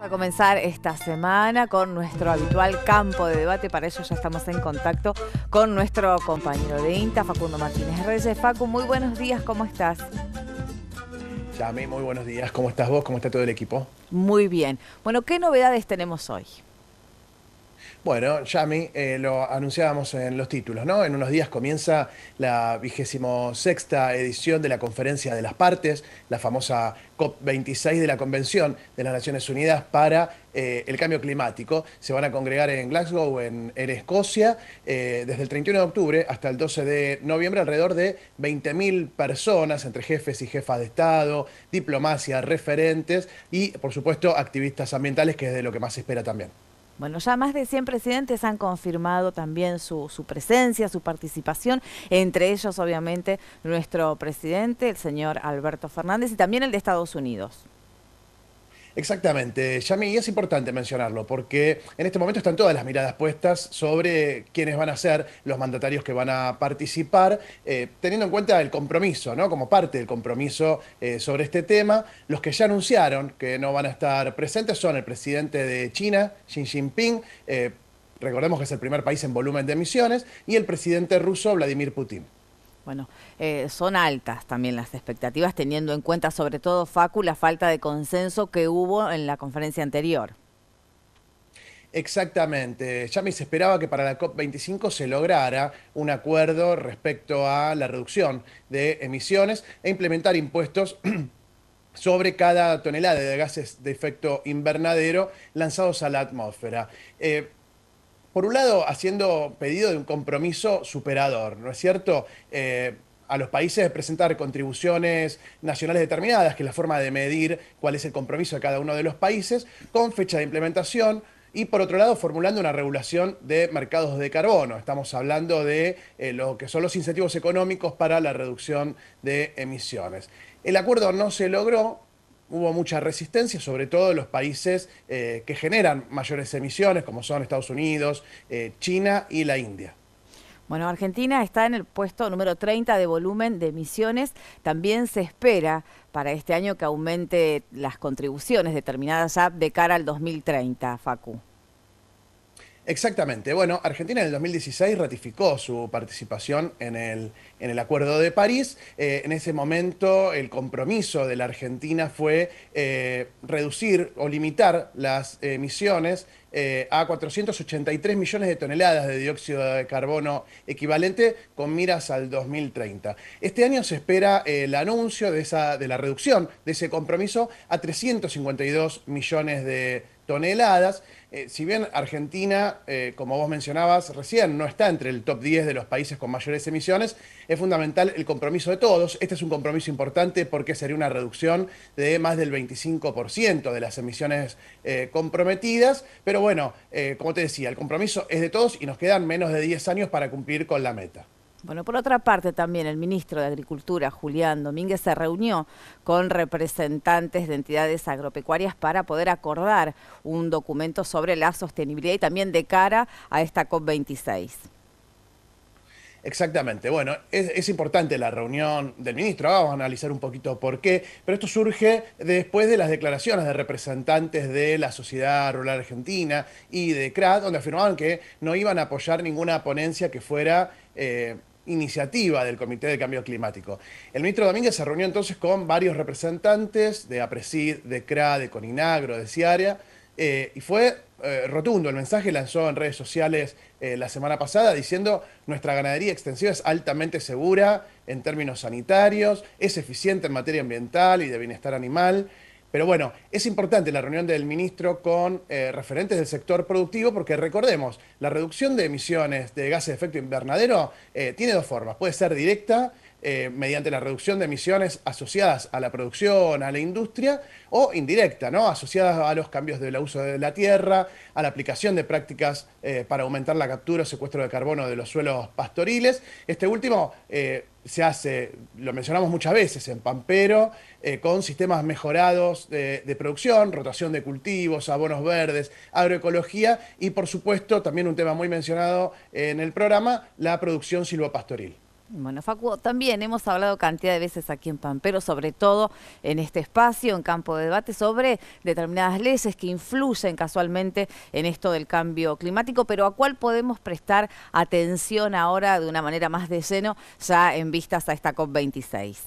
Vamos a comenzar esta semana con nuestro habitual campo de debate. Para eso ya estamos en contacto con nuestro compañero de INTA, Facundo Martínez Reyes. Facu, muy buenos días, ¿cómo estás? Yami, muy buenos días. ¿Cómo estás vos? ¿Cómo está todo el equipo? Muy bien. Bueno, ¿qué novedades tenemos hoy? Bueno, Yami, eh, lo anunciábamos en los títulos, ¿no? En unos días comienza la vigésimo sexta edición de la Conferencia de las Partes, la famosa COP26 de la Convención de las Naciones Unidas para eh, el Cambio Climático. Se van a congregar en Glasgow, en, Escocia, eh, desde el 31 de octubre hasta el 12 de noviembre, alrededor de 20.000 personas, entre jefes y jefas de Estado, diplomacia, referentes y, por supuesto, activistas ambientales, que es de lo que más se espera también. Bueno, ya más de 100 presidentes han confirmado también su, su, presencia, su participación, entre ellos obviamente nuestro presidente, el señor Alberto Fernández, y también el de Estados Unidos. Exactamente, Yami, y es importante mencionarlo porque en este momento están todas las miradas puestas sobre quiénes van a ser los mandatarios que van a participar, eh, teniendo en cuenta el compromiso, ¿no? Como parte del compromiso eh, sobre este tema, los que ya anunciaron que no van a estar presentes son el presidente de China, Xi Jinping, eh, recordemos que es el primer país en volumen de emisiones, y el presidente ruso, Vladimir Putin. Bueno, eh, son altas también las expectativas, teniendo en cuenta sobre todo, Facu, la falta de consenso que hubo en la conferencia anterior. Exactamente. Ya se esperaba que para la COP25 se lograra un acuerdo respecto a la reducción de emisiones e implementar impuestos sobre cada tonelada de gases de efecto invernadero lanzados a la atmósfera. Eh, por un lado, haciendo pedido de un compromiso superador, ¿no es cierto? Eh, a los países de presentar contribuciones nacionales determinadas, que es la forma de medir cuál es el compromiso de cada uno de los países, con fecha de implementación, y por otro lado formulando una regulación de mercados de carbono. Estamos hablando de eh, lo que son los incentivos económicos para la reducción de emisiones. El acuerdo no se logró, hubo mucha resistencia, sobre todo en los países eh, que generan mayores emisiones, como son Estados Unidos, eh, China y la India. Bueno, Argentina está en el puesto número 30 de volumen de emisiones. También se espera para este año que aumente las contribuciones determinadas ya de cara al 2030, Facu. Exactamente. Bueno, Argentina en el 2016 ratificó su participación en el, en el Acuerdo de París. Eh, en ese momento el compromiso de la Argentina fue eh, reducir o limitar las emisiones eh, a 483 millones de toneladas de dióxido de carbono equivalente con miras al 2030. Este año se espera el anuncio de, esa, de la reducción de ese compromiso a 352 millones de toneladas toneladas. Eh, si bien Argentina, eh, como vos mencionabas recién, no está entre el top 10 de los países con mayores emisiones, es fundamental el compromiso de todos. Este es un compromiso importante porque sería una reducción de más del 25% de las emisiones eh, comprometidas. Pero bueno, como te decía, el compromiso es de todos y nos quedan menos de 10 años para cumplir con la meta. Bueno, por otra parte también el ministro de Agricultura, Julián Domínguez, se reunió con representantes de entidades agropecuarias para poder acordar un documento sobre la sostenibilidad y también de cara a esta COP26. Exactamente. Bueno, es, importante la reunión del ministro. Vamos a analizar un poquito por qué. Pero esto surge después de las declaraciones de representantes de la Sociedad Rural Argentina y de CRAT, donde afirmaban que no iban a apoyar ninguna ponencia que fuera eh, iniciativa del Comité de Cambio Climático. El ministro Domínguez se reunió entonces con varios representantes de APRESID, de CRA, de Coninagro, de CIARIA, eh, y fue eh, rotundo. El mensaje lanzó en redes sociales eh, la semana pasada diciendo nuestra ganadería extensiva es altamente segura en términos sanitarios, es eficiente en materia ambiental y de bienestar animal. Pero bueno, es importante la reunión del ministro con eh, referentes del sector productivo porque recordemos, la reducción de emisiones de gases de efecto invernadero eh, tiene dos formas. Puede ser directa eh, mediante la reducción de emisiones asociadas a la producción, a la industria, o indirecta, ¿no? asociadas a los cambios del uso de la tierra, a la aplicación de prácticas eh, para aumentar la captura o secuestro de carbono de los suelos pastoriles. Este último eh, se hace, lo mencionamos muchas veces, en Pampero, con sistemas mejorados de, de producción, rotación de cultivos, abonos verdes, agroecología y, por supuesto, también un tema muy mencionado en el programa, la producción silvopastoril. Bueno, Facu, también hemos hablado cantidad de veces aquí en Pampero, sobre todo en este espacio, en campo de debate, sobre determinadas leyes que influyen casualmente en esto del cambio climático, pero a cuál podemos prestar atención ahora de una manera más de lleno ya en vistas a esta COP26.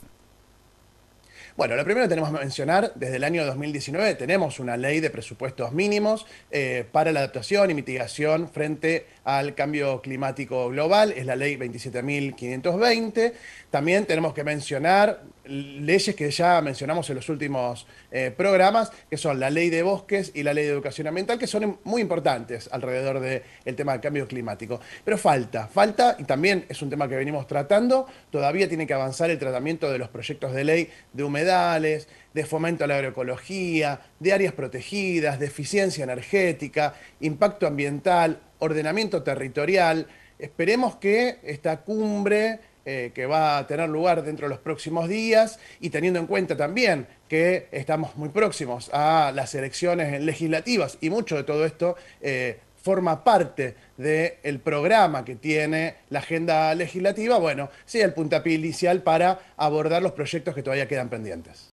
Bueno, lo primero que tenemos que mencionar, desde el año 2019 tenemos una ley de presupuestos mínimos eh, para la adaptación y mitigación frente al cambio climático global, es la ley 27.520. También tenemos que mencionar leyes que ya mencionamos en los últimos eh, programas, que son la ley de bosques y la ley de educación ambiental, que son muy importantes alrededor del tema del cambio climático. Pero falta, falta, y también es un tema que venimos tratando, todavía tiene que avanzar el tratamiento de los proyectos de ley de humedad de fomento a la agroecología, de áreas protegidas, de eficiencia energética, impacto ambiental, ordenamiento territorial. Esperemos que esta cumbre eh, que va a tener lugar dentro de los próximos días y teniendo en cuenta también que estamos muy próximos a las elecciones legislativas y mucho de todo esto eh, forma parte del programa que tiene la agenda legislativa, bueno, sí el puntapié inicial para abordar los proyectos que todavía quedan pendientes.